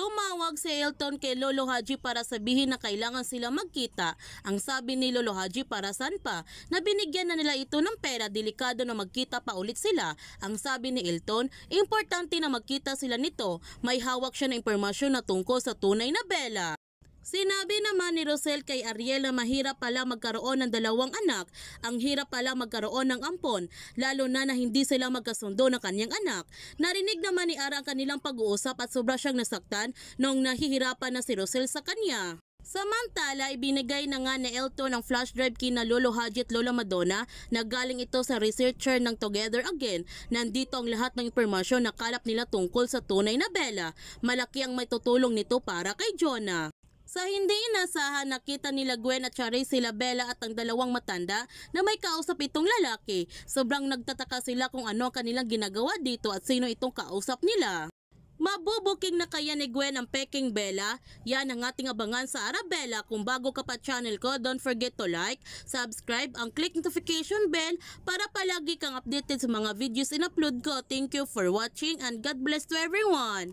Tumawag si Elton kay Lolo Haji para sabihin na kailangan sila magkita. Ang sabi ni Lolo Haji para saan pa na binigyan na nila ito ng pera delikado na magkita pa ulit sila. Ang sabi ni Elton, importante na magkita sila nito. May hawak siya ng impormasyon na tungkol sa tunay na bela. Sinabi naman ni Rosel kay Ariel na mahirap pala magkaroon ng dalawang anak, ang hirap pala magkaroon ng ampon, lalo na na hindi sila magkasundo ng kanyang anak. Narinig naman ni Ara ang kanilang pag-uusap at sobra siyang nasaktan noong nahihirapan na si Rosel sa kanya. Samantala, ibinigay na nga ni Elton ang flash drive kina Lolo Haji at Lola Madonna na galing ito sa researcher ng Together Again. Nandito ang lahat ng impormasyon na kalap nila tungkol sa tunay na Bella. Malaki ang may tutulong nito para kay Jonah. Sa hindi inasahan, nakita nila Gwen at Charis sila Bella at ang dalawang matanda na may kausap itong lalaki. Sobrang nagtataka sila kung ano ang kanilang ginagawa dito at sino itong kausap nila. Mabubuking na kaya ni Gwen ang Peking Bella? Yan ang ating abangan sa Arabella. Kung bago ka pa channel ko, don't forget to like, subscribe, ang click notification bell para palagi kang updated sa mga videos in-upload ko. Thank you for watching and God bless to everyone!